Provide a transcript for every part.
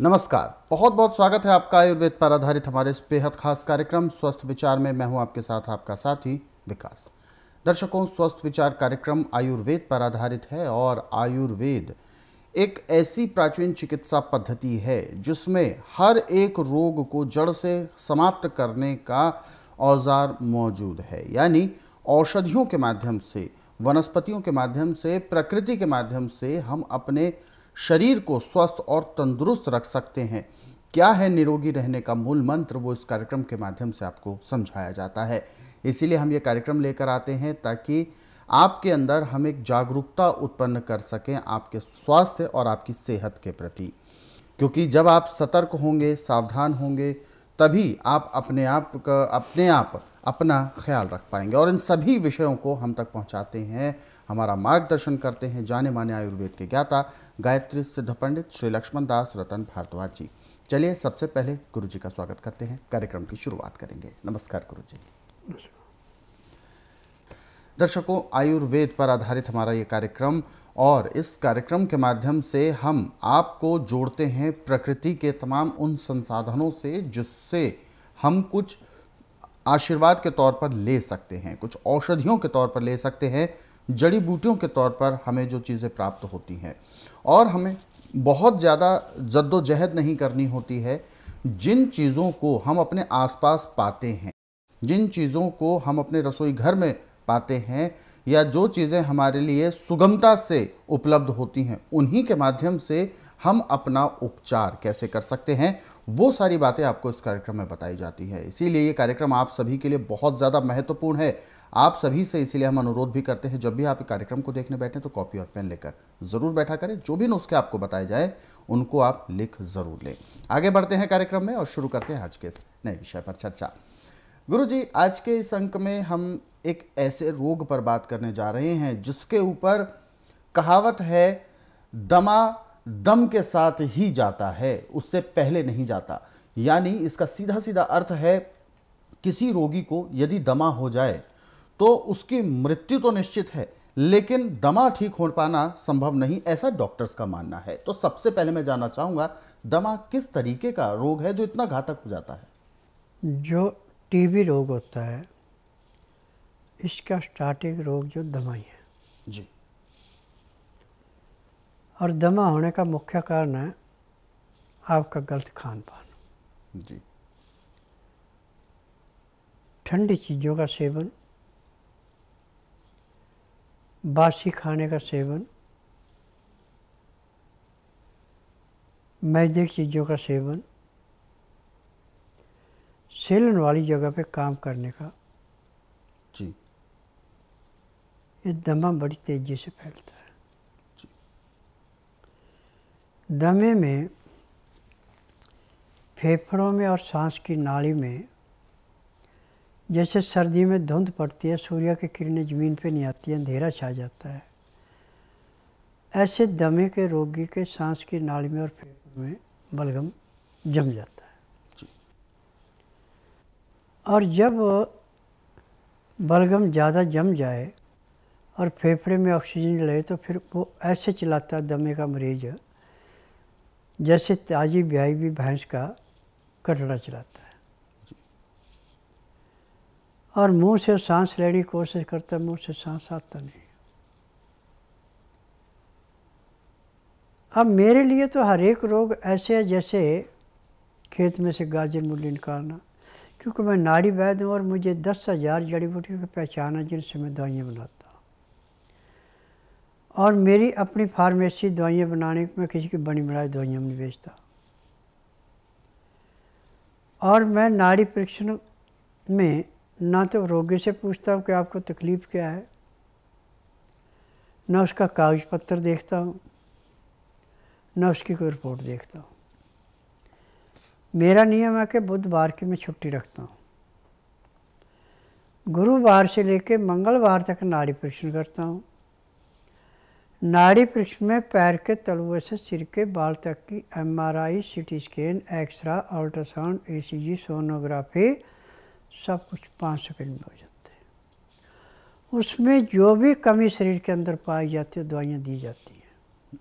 नमस्कार बहुत बहुत स्वागत है आपका आयुर्वेद पर आधारित हमारे इस बेहद खास कार्यक्रम स्वस्थ विचार में मैं हूं आपके साथ आपका साथी विकास दर्शकों स्वस्थ विचार कार्यक्रम आयुर्वेद पर आधारित है और आयुर्वेद एक ऐसी प्राचीन चिकित्सा पद्धति है जिसमें हर एक रोग को जड़ से समाप्त करने का औजार मौजूद है यानी औषधियों के माध्यम से वनस्पतियों के माध्यम से प्रकृति के माध्यम से हम अपने शरीर को स्वस्थ और तंदुरुस्त रख सकते हैं क्या है निरोगी रहने का मूल मंत्र वो इस कार्यक्रम के माध्यम से आपको समझाया जाता है इसीलिए हम ये कार्यक्रम लेकर आते हैं ताकि आपके अंदर हम एक जागरूकता उत्पन्न कर सकें आपके स्वास्थ्य और आपकी सेहत के प्रति क्योंकि जब आप सतर्क होंगे सावधान होंगे तभी आप अपने आप का अपने आप अपना ख्याल रख पाएंगे और इन सभी विषयों को हम तक पहुंचाते हैं हमारा मार्गदर्शन करते हैं जाने माने आयुर्वेद के ज्ञाता गायत्री सिद्ध पंडित श्री लक्ष्मण दास रतन भारद्वाज जी चलिए सबसे पहले गुरु जी का स्वागत करते हैं कार्यक्रम की शुरुआत करेंगे नमस्कार गुरु जी दर्शकों आयुर्वेद पर आधारित हमारा ये कार्यक्रम और इस कार्यक्रम के माध्यम से हम आपको जोड़ते हैं प्रकृति के तमाम उन संसाधनों से जिससे हम कुछ आशीर्वाद के तौर पर ले सकते हैं कुछ औषधियों के तौर पर ले सकते हैं जड़ी बूटियों के तौर पर हमें जो चीज़ें प्राप्त होती हैं और हमें बहुत ज़्यादा जद्दोजहद नहीं करनी होती है जिन चीज़ों को हम अपने आसपास पाते हैं जिन चीज़ों को हम अपने रसोई घर में पाते हैं या जो चीज़ें हमारे लिए सुगमता से उपलब्ध होती हैं उन्हीं के माध्यम से हम अपना उपचार कैसे कर सकते हैं वो सारी बातें आपको इस कार्यक्रम में बताई जाती हैं इसीलिए ये कार्यक्रम आप सभी के लिए बहुत ज़्यादा महत्वपूर्ण है आप सभी से इसीलिए हम अनुरोध भी करते हैं जब भी आप कार्यक्रम को देखने बैठें तो कॉपी और पेन लेकर ज़रूर बैठा करें जो भी नुस्खे आपको बताए जाए उनको आप लिख ज़रूर लें आगे बढ़ते हैं कार्यक्रम में और शुरू करते हैं आज के इस नए विषय पर चर्चा गुरु जी आज के इस अंक में हम एक ऐसे रोग पर बात करने जा रहे हैं जिसके ऊपर कहावत है दमा दम के साथ ही जाता है उससे पहले नहीं जाता यानी इसका सीधा सीधा अर्थ है किसी रोगी को यदि दमा हो जाए तो उसकी मृत्यु तो निश्चित है लेकिन दमा ठीक हो पाना संभव नहीं ऐसा डॉक्टर्स का मानना है तो सबसे पहले मैं जानना चाहूँगा दमा किस तरीके का रोग है जो इतना घातक हो जाता है जो टीबी रोग होता है इसका स्टार्टिंग रोग जो दमा ही है जी और दमा होने का मुख्य कारण है आपका गलत खान पान जी ठंडी चीज़ों का सेवन बासी खाने का सेवन मैदे चीज़ों का सेवन सेलन वाली जगह पे काम करने का जी ये दमा बड़ी तेज़ी से फैलता है दमे में फेफड़ों में और सांस की नाली में जैसे सर्दी में धुंध पड़ती है सूर्य की किरणें ज़मीन पे नहीं आती हैं अंधेरा छा जाता है ऐसे दमे के रोगी के सांस की नाली में और फेफड़ों में बलगम जम जाता है और जब बलगम ज़्यादा जम जाए और फेफड़े में ऑक्सीजन ले तो फिर वो ऐसे चलाता है दमे का मरीज़ जैसे ताजी ब्याई भी भैंस का कटड़ा चलाता है और मुंह से सांस लेने की कोशिश करता है मुंह से सांस आता नहीं अब मेरे लिए तो हर एक रोग ऐसे है जैसे खेत में से गाजर मूली निकालना क्योंकि मैं नाड़ी वैद हूँ और मुझे दस हज़ार जड़ी बूटियों की पहचान है जिनसे मैं दवाइयाँ बनाता हूँ और मेरी अपनी फार्मेसी दवाइयाँ बनाने में किसी की बनी बनाई दवाइयाँ नहीं बेचता और मैं नाड़ी परीक्षण में ना तो रोगी से पूछता हूँ कि आपको तकलीफ़ क्या है ना उसका कागज पत्र देखता हूँ ना उसकी कोई रिपोर्ट देखता हूँ मेरा नियम है कि बुधवार की मैं छुट्टी रखता हूँ गुरुवार से लेकर मंगलवार तक नाड़ी परीक्षण करता हूँ नाड़ी पृष्ठ में पैर के तलुए से सिर के बाल तक की MRI, CT scan X-ray ultrasound जी सोनोग्राफी सब कुछ पाँच सेकेंड में हो जाते हैं उसमें जो भी कमी शरीर के अंदर पाई जाती है दवाइयाँ दी जाती हैं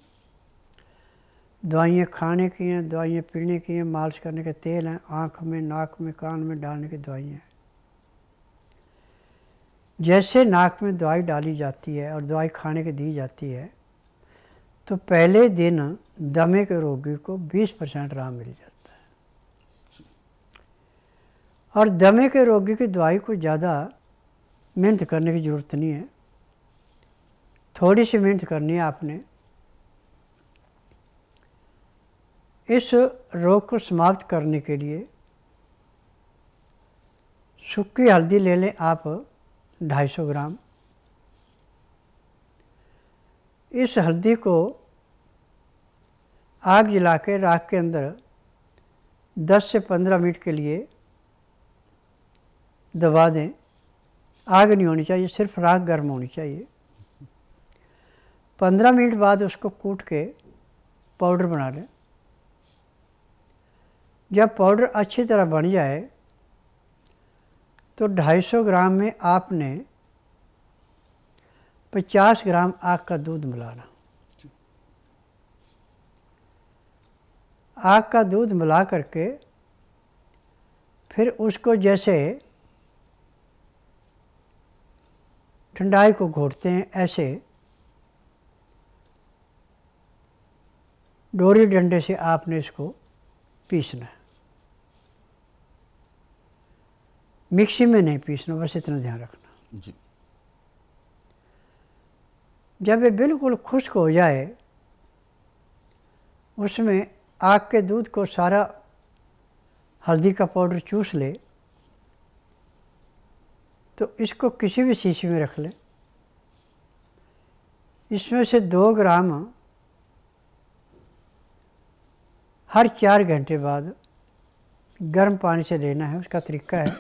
दवाइयाँ खाने की हैं दवाइयाँ पीने की हैं मालिश करने के तेल हैं आँख में नाक में कान में डालने की दवाइयाँ जैसे नाक में दवाई डाली जाती है और दवाई खाने के दी जाती है तो पहले दिन दमे के रोगी को 20 परसेंट राहत मिल जाता है और दमे के रोगी की दवाई को ज़्यादा मेहनत करने की ज़रूरत नहीं है थोड़ी सी मेहनत करनी है आपने इस रोग को समाप्त करने के लिए सूखी हल्दी ले लें आप ढाई सौ ग्राम इस हल्दी को आग जला के राख के अंदर 10 से 15 मिनट के लिए दबा दें आग नहीं होनी चाहिए सिर्फ राख गर्म होनी चाहिए 15 मिनट बाद उसको कूट के पाउडर बना लें जब पाउडर अच्छी तरह बन जाए तो 250 ग्राम में आपने 50 ग्राम आग का दूध मिलाना आग का दूध मिला करके फिर उसको जैसे ठंडाई को घोटते हैं ऐसे डोरी डंडे से आपने इसको पीसना है मिक्सी में नहीं पीसना बस इतना ध्यान रखना जी जब ये बिल्कुल खुश्क हो जाए उसमें आग के दूध को सारा हल्दी का पाउडर चूस ले तो इसको किसी भी शीशी में रख ले इसमें से दो ग्राम हर चार घंटे बाद गर्म पानी से लेना है उसका तरीका है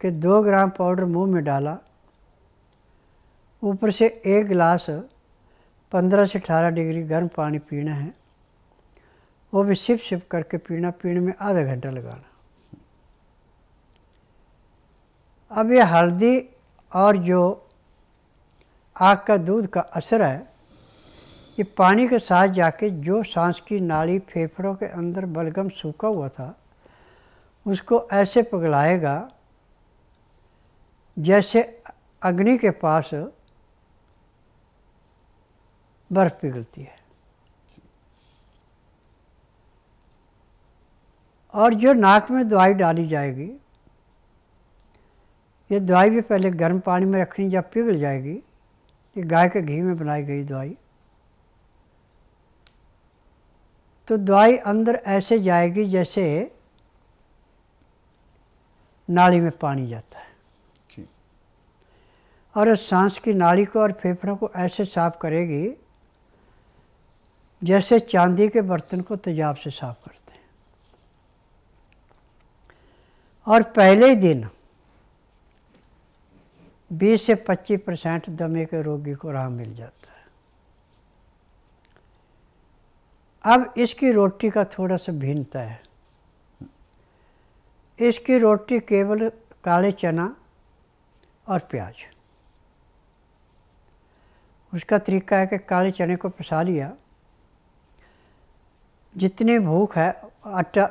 कि दो ग्राम पाउडर मुंह में डाला ऊपर से एक गिलास पंद्रह से अठारह डिग्री गर्म पानी पीना है वो भी सिप सिप करके पीना पीने में आधा घंटा लगाना अब ये हल्दी और जो आग का दूध का असर है ये पानी के साथ जाके जो सांस की नाली फेफड़ों के अंदर बलगम सूखा हुआ था उसको ऐसे पगलाएगा जैसे अग्नि के पास बर्फ पिघलती है और जो नाक में दवाई डाली जाएगी ये दवाई भी पहले गर्म पानी में रखनी जब पिघल जाएगी ये गाय के घी में बनाई गई दवाई तो दवाई अंदर ऐसे जाएगी जैसे नाली में पानी जाता है और उस सांस की नाली को और फेफड़ों को ऐसे साफ करेगी जैसे चांदी के बर्तन को तेजाब से साफ करते हैं और पहले ही दिन 20 से 25 परसेंट दमे के रोगी को राह मिल जाता है अब इसकी रोटी का थोड़ा सा भिन्नता है इसकी रोटी केवल काले चना और प्याज उसका तरीका है कि काले चने को पिसा लिया जितनी भूख है आटा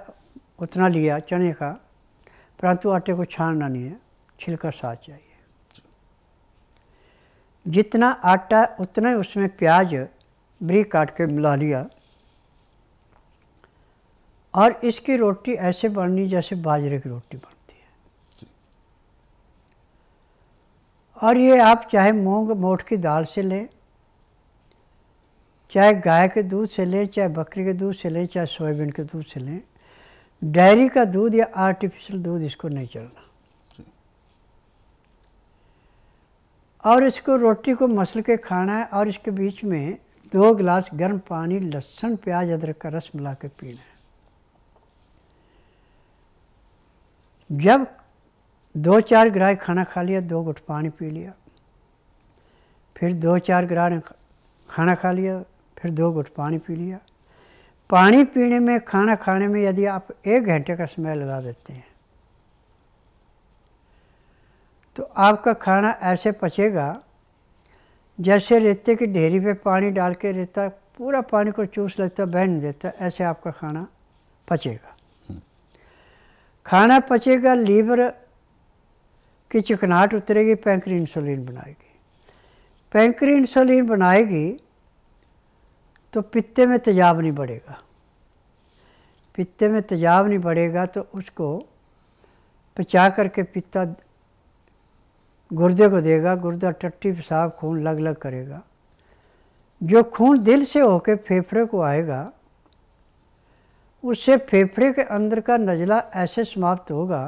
उतना लिया चने का परंतु आटे को छानना नहीं है छिलका साथ चाहिए जितना आटा उतना ही उसमें प्याज ब्री काट के मिला लिया और इसकी रोटी ऐसे बननी जैसे बाजरे की रोटी बनती है और ये आप चाहे मूंग मोठ की दाल से लें चाहे गाय के दूध से लें चाहे बकरी के दूध से लें चाहे सोयाबीन के दूध से लें डेयरी का दूध या आर्टिफिशियल दूध इसको नहीं चलना और इसको रोटी को मसल के खाना है और इसके बीच में दो गिलास गर्म पानी लहसुन प्याज अदरक का रस मिला के पीना है जब दो चार ग्राह खाना खा लिया दो घुट पानी पी लिया फिर दो चार ग्राह खाना खा लिया फिर दो घुट पानी पी लिया पानी पीने में खाना खाने में यदि आप एक घंटे का समय लगा देते हैं तो आपका खाना ऐसे पचेगा जैसे रेते की ढेरी पे पानी डाल के रेता पूरा पानी को चूस लेता बहन देता ऐसे आपका खाना पचेगा हम्म। खाना पचेगा लीवर की चिकनाहट उतरेगी पैंक्री इंसुलिन बनाएगी पैंक्री इंसुलिन बनाएगी तो पित्ते में तेजाब नहीं बढ़ेगा पित्ते में तेजाब नहीं बढ़ेगा तो उसको पचा करके पित्ता गुर्दे को देगा गुर्दा टट्टी पेशाब खून लग लग करेगा जो खून दिल से होके फेफड़े को आएगा उससे फेफड़े के अंदर का नज़ला ऐसे समाप्त होगा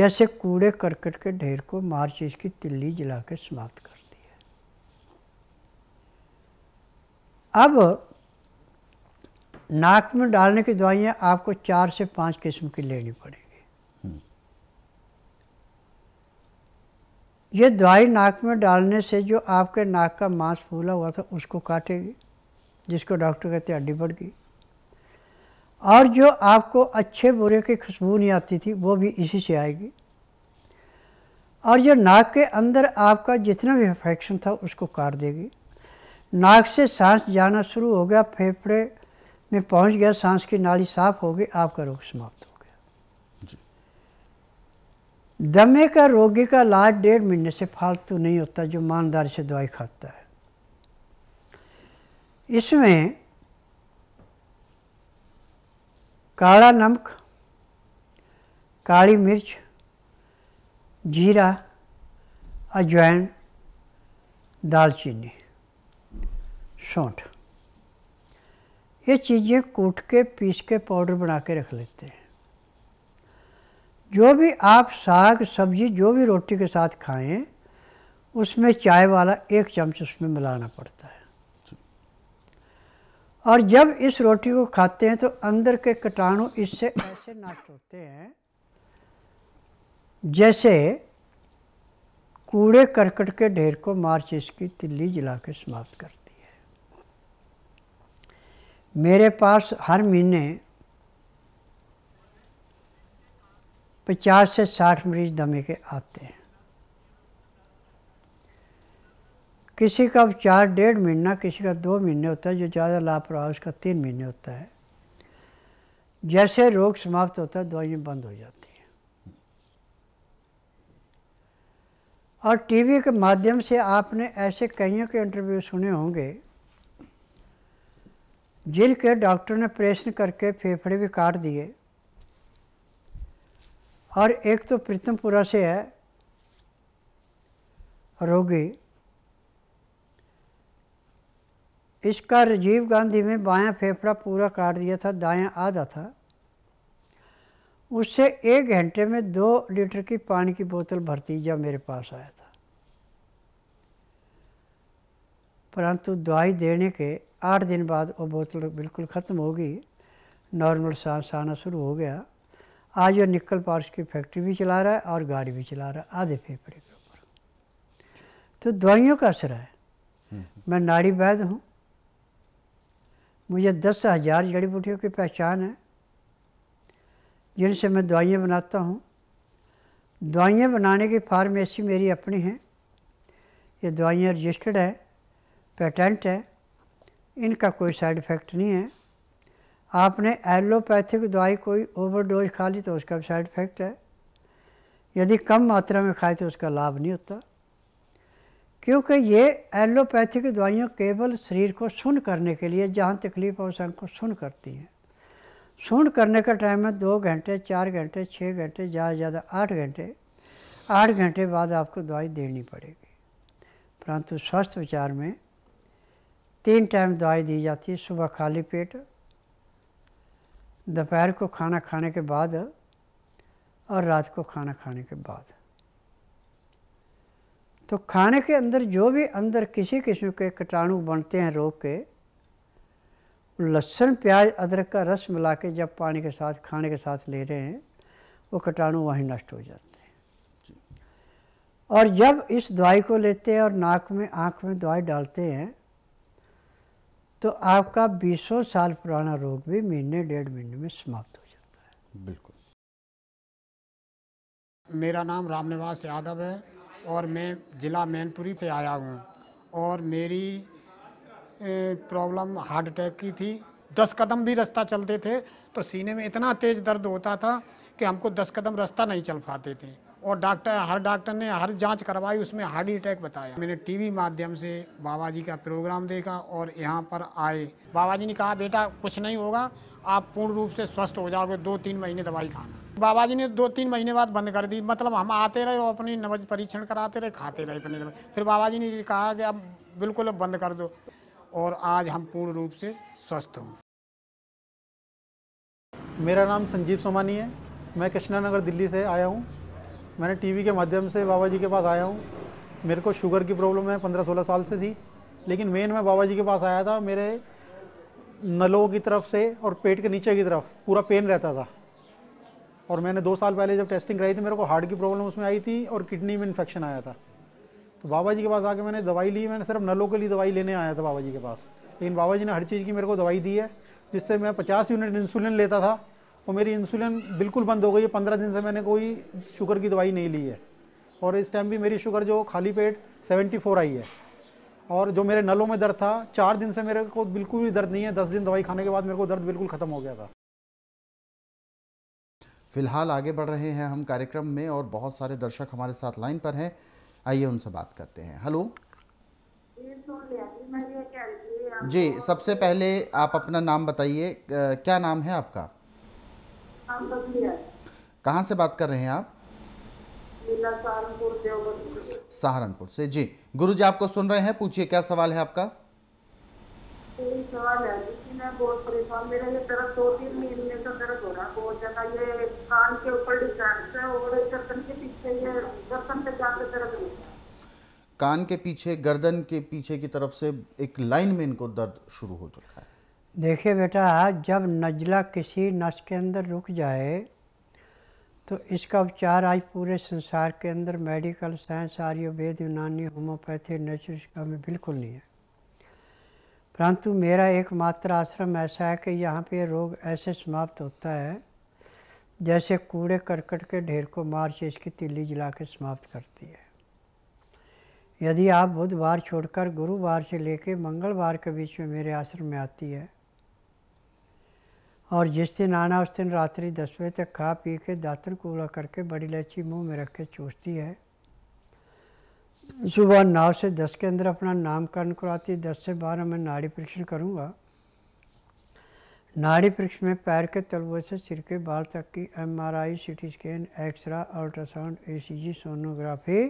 जैसे कूड़े करकट के ढेर को मार चीज़ की तिल्ली जला के समाप्त कर अब नाक में डालने की दवाइयाँ आपको चार से पांच किस्म की लेनी पड़ेगी ये दवाई नाक में डालने से जो आपके नाक का मांस फूला हुआ था उसको काटेगी जिसको डॉक्टर कहते हड्डी बढ़ गई और जो आपको अच्छे बुरे की खुशबू नहीं आती थी वो भी इसी से आएगी और जो नाक के अंदर आपका जितना भी इन्फेक्शन था उसको काट देगी नाक से सांस जाना शुरू हो गया फेफड़े में पहुंच गया सांस की नाली साफ हो गई आपका रोग समाप्त हो गया दमे का रोगी का इलाज डेढ़ महीने से फालतू नहीं होता जो ईमानदारी से दवाई खाता है इसमें काला नमक काली मिर्च जीरा अजवाइन दालचीनी सौंठ ये चीज़ें कूट के पीस के पाउडर बना के रख लेते हैं जो भी आप साग सब्जी जो भी रोटी के साथ खाएं उसमें चाय वाला एक चम्मच उसमें मिलाना पड़ता है और जब इस रोटी को खाते हैं तो अंदर के कटाणु इससे ऐसे नष्ट होते हैं जैसे कूड़े करकट के ढेर को मार्च इसकी तिल्ली जला के समाप्त करते हैं मेरे पास हर महीने पचास से साठ मरीज दमे के आते हैं किसी का चार डेढ़ महीना किसी का दो महीने होता है जो ज़्यादा लापरवाह उसका तीन महीने होता है जैसे रोग समाप्त होता है दवाइयाँ बंद हो जाती हैं और टीवी के माध्यम से आपने ऐसे कईयों के इंटरव्यू सुने होंगे जिनके डॉक्टर ने प्रेशन करके फेफड़े भी काट दिए और एक तो प्रीतमपुरा से है रोगी इसका राजीव गांधी में बायां फेफड़ा पूरा काट दिया था दायां आधा था उससे एक घंटे में दो लीटर की पानी की बोतल भरती जब मेरे पास आया था परंतु दवाई देने के आठ दिन बाद वो बोतल बिल्कुल ख़त्म हो गई नॉर्मल सांस आना शुरू हो गया आज वो निकल पार्स की फैक्ट्री भी चला रहा है और गाड़ी भी चला रहा है आधे फेफड़े के ऊपर तो दवाइयों का असर है हम्म। मैं नाड़ी वैद हूँ मुझे दस हज़ार जड़ी बूटियों की पहचान है जिनसे मैं दवाइयाँ बनाता हूँ दवाइयाँ बनाने की फार्मेसी मेरी अपनी है ये दवाइयाँ रजिस्टर्ड है पेटेंट है इनका कोई साइड इफ़ेक्ट नहीं है आपने एलोपैथिक दवाई कोई ओवरडोज खा ली तो उसका भी साइड इफ़ेक्ट है यदि कम मात्रा में खाए तो उसका लाभ नहीं होता क्योंकि ये एलोपैथिक दवाइयाँ केवल शरीर को सुन करने के लिए जहाँ तकलीफ और उस को सुन करती हैं सुन करने का टाइम है दो घंटे चार घंटे छः घंटे ज़्यादा से ज़्यादा आठ घंटे आठ घंटे बाद आपको दवाई देनी पड़ेगी परंतु स्वस्थ विचार में तीन टाइम दवाई दी जाती है सुबह खाली पेट दोपहर को खाना खाने के बाद और रात को खाना खाने के बाद तो खाने के अंदर जो भी अंदर किसी किस्म के कीटाणु बनते हैं रोग के लहसुन प्याज अदरक का रस मिला के जब पानी के साथ खाने के साथ ले रहे हैं वो कीटाणु वहीं नष्ट हो जाते हैं और जब इस दवाई को लेते हैं और नाक में आँख में दवाई डालते हैं तो आपका बीसों साल पुराना रोग भी महीने डेढ़ महीने में समाप्त हो जाता है बिल्कुल मेरा नाम रामनिवास यादव है और मैं ज़िला मैनपुरी से आया हूँ और मेरी प्रॉब्लम हार्ट अटैक की थी दस कदम भी रास्ता चलते थे तो सीने में इतना तेज़ दर्द होता था कि हमको दस कदम रास्ता नहीं चल पाते थे और डॉक्टर हर डॉक्टर ने हर जांच करवाई उसमें हार्ट अटैक बताया मैंने टीवी माध्यम से बाबा जी का प्रोग्राम देखा और यहाँ पर आए बाबा जी ने कहा बेटा कुछ नहीं होगा आप पूर्ण रूप से स्वस्थ हो जाओगे दो तीन महीने दवाई खाना बाबा जी ने दो तीन महीने बाद बंद कर दी मतलब हम आते रहे और अपनी नवज परीक्षण कराते रहे खाते रहे अपने फिर बाबा जी ने कहा कि अब बिल्कुल अब बंद कर दो और आज हम पूर्ण रूप से स्वस्थ हूँ मेरा नाम संजीव सोमानी है मैं कृष्णानगर दिल्ली से आया हूँ मैंने टीवी के माध्यम से बाबा जी के पास आया हूँ मेरे को शुगर की प्रॉब्लम है पंद्रह सोलह साल से थी लेकिन मेन मैं बाबा जी के पास आया था मेरे नलों की तरफ से और पेट के नीचे की तरफ पूरा पेन रहता था और मैंने दो साल पहले जब टेस्टिंग कराई थी मेरे को हार्ट की प्रॉब्लम उसमें आई थी और किडनी में इन्फेक्शन आया था तो बाबा जी के पास आके मैंने दवाई ली मैंने सिर्फ नलों के लिए दवाई लेने आया था बाबा जी के पास लेकिन बाबा जी ने हर चीज़ की मेरे को दवाई दी है जिससे मैं पचास यूनिट इंसुलिन लेता था और मेरी इंसुलिन बिल्कुल बंद हो गई है पंद्रह दिन से मैंने कोई शुगर की दवाई नहीं ली है और इस टाइम भी मेरी शुगर जो खाली पेट 74 आई है और जो मेरे नलों में दर्द था चार दिन से मेरे को बिल्कुल भी दर्द नहीं है दस दिन दवाई खाने के बाद मेरे को दर्द बिल्कुल ख़त्म हो गया था फिलहाल आगे बढ़ रहे हैं हम कार्यक्रम में और बहुत सारे दर्शक हमारे साथ लाइन पर हैं आइए उनसे बात करते हैं हेलो जी सबसे पहले आप अपना नाम बताइए क्या नाम है आपका तो कहाँ से बात कर रहे हैं आप सहारनपुर से जी गुरु जी आपको सुन रहे हैं पूछिए क्या सवाल है आपका तो कान के पीछे गर्दन कान के पीछे गर्दन के पीछे की तरफ से एक लाइन में इनको दर्द शुरू हो चुका है देखिए बेटा जब नज़ला किसी नस के अंदर रुक जाए तो इसका उपचार आज पूरे संसार के अंदर मेडिकल साइंस आयुर्वेद यूनानी होम्योपैथी नेचुर का में बिल्कुल नहीं है परंतु मेरा एकमात्र आश्रम ऐसा है कि यहाँ पे रोग ऐसे समाप्त होता है जैसे कूड़े करकट के ढेर को मार से इसकी तिल्ली जला के समाप्त करती है यदि आप बुधवार छोड़कर गुरुवार से लेकर मंगलवार के बीच में मेरे आश्रम में आती है और जिस दिन आना उस दिन रात्रि दस बजे तक खा पी के दातुन कूड़ा करके बड़ी इलायची मुंह में रख के चूसती है सुबह नौ से दस के अंदर अपना नामकरण कराती है दस से बारह मैं नाड़ी परीक्षण करूँगा नाड़ी परीक्षण में पैर के तलबे से सिर के बाल तक की M R I C T scan X-ray ultrasound A C G sonography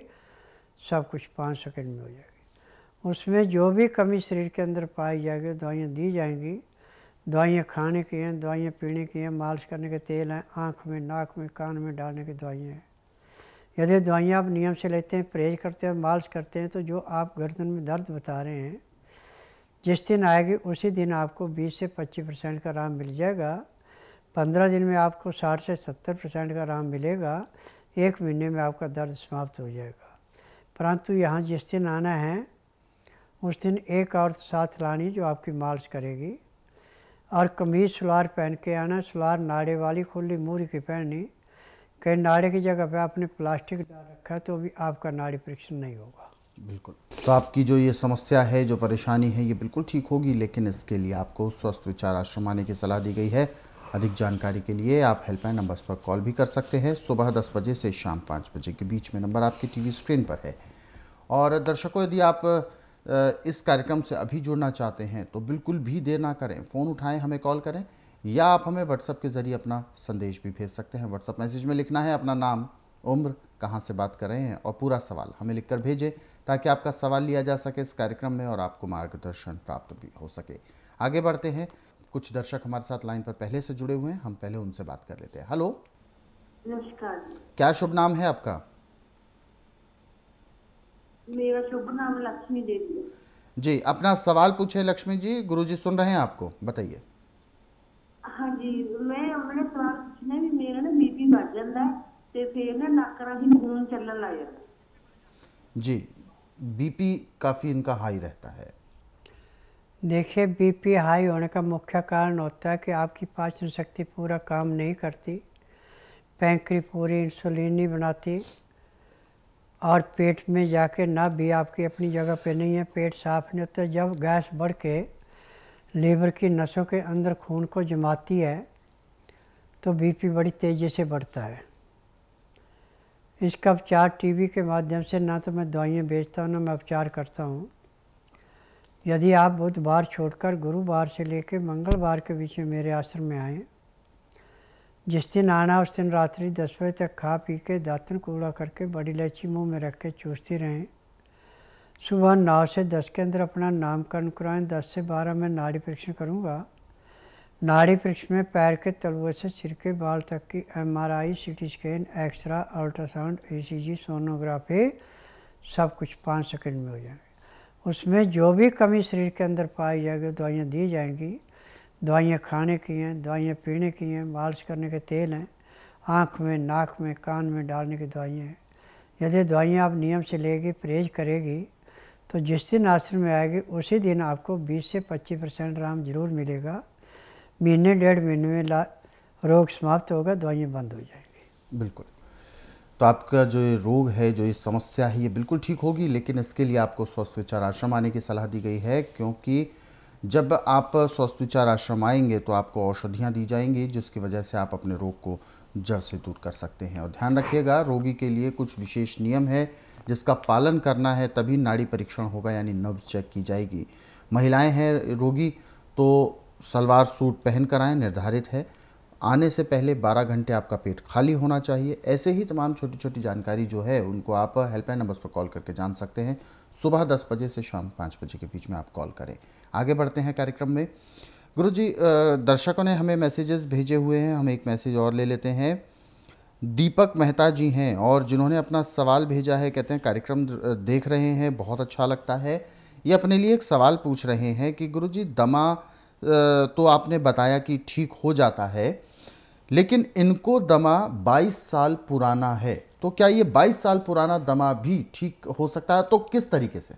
सब कुछ पाँच सेकेंड में हो जाएगी उसमें जो भी कमी शरीर के अंदर पाई जाएगी दवाइयाँ दी जाएंगी दवाइयाँ खाने की हैं दवाइयाँ पीने की हैं मालिश करने के तेल हैं आँख में नाक में कान में डालने की दवाइयाँ हैं यदि दवाइयाँ आप नियम से लेते हैं परहेज करते हैं मालिश करते हैं तो जो आप गर्दन में दर्द बता रहे हैं जिस दिन आएगी उसी दिन आपको 20 से 25 परसेंट का आराम मिल जाएगा 15 दिन में आपको 60 से 70 परसेंट का आराम मिलेगा एक महीने में आपका दर्द समाप्त हो जाएगा परंतु यहाँ जिस दिन आना है उस दिन एक और साथ लानी जो आपकी मालिश करेगी और कमीज सलवार पहन के आना सलवार नाड़े वाली खुली मूरी की पहननी कहीं नाड़े की जगह पे आपने प्लास्टिक डाल रखा तो भी आपका नाड़ी परीक्षण नहीं होगा बिल्कुल तो आपकी जो ये समस्या है जो परेशानी है ये बिल्कुल ठीक होगी लेकिन इसके लिए आपको स्वस्थ विचार आश्रम आने की सलाह दी गई है अधिक जानकारी के लिए आप हेल्पलाइन नंबर्स पर कॉल भी कर सकते हैं सुबह दस बजे से शाम पाँच बजे के बीच में नंबर आपकी टीवी स्क्रीन पर है और दर्शकों यदि आप इस कार्यक्रम से अभी जुड़ना चाहते हैं तो बिल्कुल भी देर ना करें फ़ोन उठाएं हमें कॉल करें या आप हमें व्हाट्सएप के ज़रिए अपना संदेश भी भेज सकते हैं व्हाट्सएप मैसेज में लिखना है अपना नाम उम्र कहाँ से बात कर रहे हैं और पूरा सवाल हमें लिखकर भेजें ताकि आपका सवाल लिया जा सके इस कार्यक्रम में और आपको मार्गदर्शन प्राप्त भी हो सके आगे बढ़ते हैं कुछ दर्शक हमारे साथ लाइन पर पहले से जुड़े हुए हैं हम पहले उनसे बात कर लेते हैं हेलो नमस्कार क्या शुभ नाम है आपका लक्ष्मी देवी जी अपना सवाल पूछे लक्ष्मी जी जी सुन रहे हैं आपको बताइए हाँ जी मैं सवाल पूछना भी मेरा ना बीपी बढ़ जाता है बीपी काफ़ी इनका हाई रहता है देखिए बीपी हाई होने का मुख्य कारण होता है कि आपकी पाचन शक्ति पूरा काम नहीं करती पैंक्री पूरी इंसुलिन नहीं बनाती और पेट में जाके ना भी आपकी अपनी जगह पे नहीं है पेट साफ नहीं होता जब गैस बढ़ के लीवर की नसों के अंदर खून को जमाती है तो बीपी बड़ी तेज़ी से बढ़ता है इसका उपचार टीवी के माध्यम से ना तो मैं दवाइयाँ बेचता हूँ ना मैं उपचार करता हूँ यदि आप बुधवार छोड़कर गुरुवार से लेकर मंगलवार के बीच में मेरे आश्रम में आएँ जिस दिन आना उस दिन रात्रि दस बजे तक खा पी के दातन कूड़ा करके बड़ी इलायची मुंह में रख के चूसती रहें सुबह नौ से दस के अंदर अपना नामकरण कराएं दस से बारह में नाड़ी परीक्षण करूँगा नाड़ी परीक्षण में पैर के तलुए से सिर के बाल तक की M R I C T scan X-ray ultrasound A C G sonography सब कुछ पाँच सेकेंड में हो जाएंगे उसमें जो भी कमी शरीर के अंदर पाई जाएगी दवाइयाँ दी जाएंगी दवाइयाँ खाने की हैं दवाइयाँ पीने की हैं मालिश करने के तेल हैं आँख में नाक में कान में डालने की दवाइयाँ हैं यदि दवाइयाँ आप नियम से लेगी परहेज करेगी तो जिस दिन आश्रम में आएगी उसी दिन आपको 20 से 25 परसेंट आराम जरूर मिलेगा महीने डेढ़ महीने में ला रोग समाप्त होगा दवाइयाँ बंद हो जाएंगी बिल्कुल तो आपका जो ये रोग है जो ये समस्या है ये बिल्कुल ठीक होगी लेकिन इसके लिए आपको स्वस्थ विचार आश्रम आने की सलाह दी गई है क्योंकि जब आप स्वस्थ विचार आश्रम आएंगे तो आपको औषधियाँ दी जाएंगी जिसकी वजह से आप अपने रोग को जड़ से दूर कर सकते हैं और ध्यान रखिएगा रोगी के लिए कुछ विशेष नियम है जिसका पालन करना है तभी नाड़ी परीक्षण होगा यानी नब्ज चेक की जाएगी महिलाएं हैं रोगी तो सलवार सूट पहन कर आएँ निर्धारित है आने से पहले 12 घंटे आपका पेट खाली होना चाहिए ऐसे ही तमाम छोटी छोटी जानकारी जो है उनको आप हेल्पलाइन नंबर पर कॉल करके जान सकते हैं सुबह 10 बजे से शाम 5 बजे के बीच में आप कॉल करें आगे बढ़ते हैं कार्यक्रम में गुरु जी दर्शकों ने हमें मैसेजेस भेजे हुए हैं हम एक मैसेज और ले लेते हैं दीपक मेहता जी हैं और जिन्होंने अपना सवाल भेजा है कहते हैं कार्यक्रम देख रहे हैं बहुत अच्छा लगता है ये अपने लिए एक सवाल पूछ रहे हैं कि गुरु जी दमा तो आपने बताया कि ठीक हो जाता है लेकिन इनको दमा 22 साल पुराना है तो क्या ये 22 साल पुराना दमा भी ठीक हो सकता है तो किस तरीके से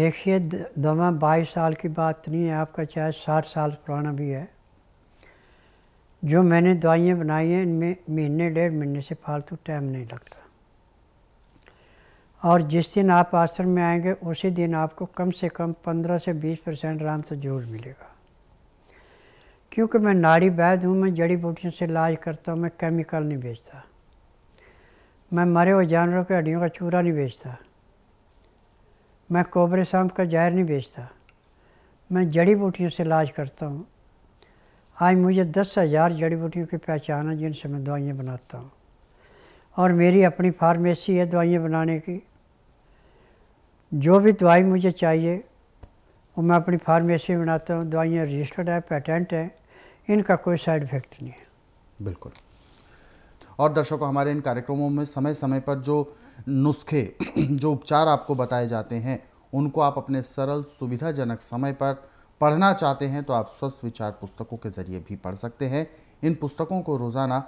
देखिए दमा 22 साल की बात नहीं है आपका चाहे 60 साल पुराना भी है जो मैंने दवाइयाँ बनाई हैं इनमें महीने डेढ़ महीने से फालतू टाइम नहीं लगता और जिस दिन आप आश्रम में आएंगे उसी दिन आपको कम से कम 15 से 20 परसेंट आराम तो जरूर मिलेगा क्योंकि मैं नाड़ी वैद हूँ मैं जड़ी बूटियों से इलाज करता हूँ मैं केमिकल नहीं बेचता मैं मरे हुए जानवरों के हड्डियों का चूरा नहीं बेचता मैं कोबरे सांप का जहर नहीं बेचता मैं जड़ी बूटियों से इलाज करता हूँ आज मुझे दस हज़ार जड़ी बूटियों की पहचान है जिनसे मैं दवाइयाँ बनाता हूँ और मेरी अपनी फार्मेसी है दवाइयाँ बनाने की जो भी दवाई मुझे चाहिए वो मैं अपनी फार्मेसी में बनाता हूँ दवाइयाँ रजिस्टर्ड है पेटेंट है इनका कोई साइड इफेक्ट नहीं है बिल्कुल और दर्शकों हमारे इन कार्यक्रमों में समय समय पर जो नुस्खे जो उपचार आपको बताए जाते हैं उनको आप अपने सरल सुविधाजनक समय पर पढ़ना चाहते हैं तो आप स्वस्थ विचार पुस्तकों के जरिए भी पढ़ सकते हैं इन पुस्तकों को रोज़ाना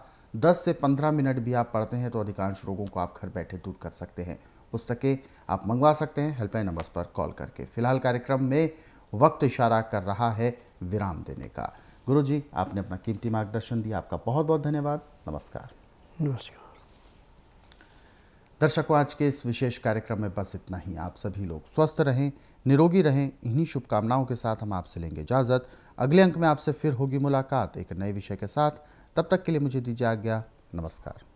10 से 15 मिनट भी आप पढ़ते हैं तो अधिकांश रोगों को आप घर बैठे दूर कर सकते हैं पुस्तकें आप मंगवा सकते हैं हेल्पलाइन नंबर्स पर कॉल करके फिलहाल कार्यक्रम में वक्त इशारा कर रहा है विराम देने का गुरु जी आपने अपना कीमती मार्गदर्शन दिया आपका बहुत बहुत धन्यवाद नमस्कार नमस्कार दर्शकों आज के इस विशेष कार्यक्रम में बस इतना ही आप सभी लोग स्वस्थ रहें निरोगी रहें इन्हीं शुभकामनाओं के साथ हम आपसे लेंगे इजाज़त अगले अंक में आपसे फिर होगी मुलाकात एक नए विषय के साथ तब तक के लिए मुझे दीजिए आज्ञा नमस्कार